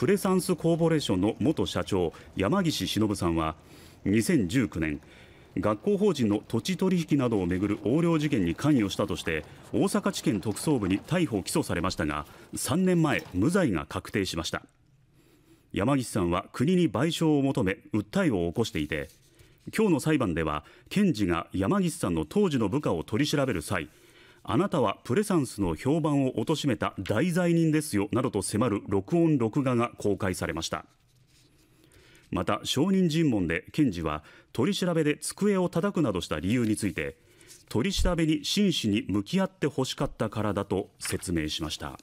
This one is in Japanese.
プレサンスコーポレーションの元社長山岸忍さんは2019年学校法人の土地取引などをめぐる横領事件に関与したとして大阪地検特捜部に逮捕・起訴されましたが3年前無罪が確定しました山岸さんは国に賠償を求め訴えを起こしていて今日の裁判では検事が山岸さんの当時の部下を取り調べる際あなたはプレサンスの評判を貶めた大罪人ですよなどと迫る録音・録画が公開されましたまた証人尋問で検事は取り調べで机を叩くなどした理由について取り調べに真摯に向き合ってほしかったからだと説明しました。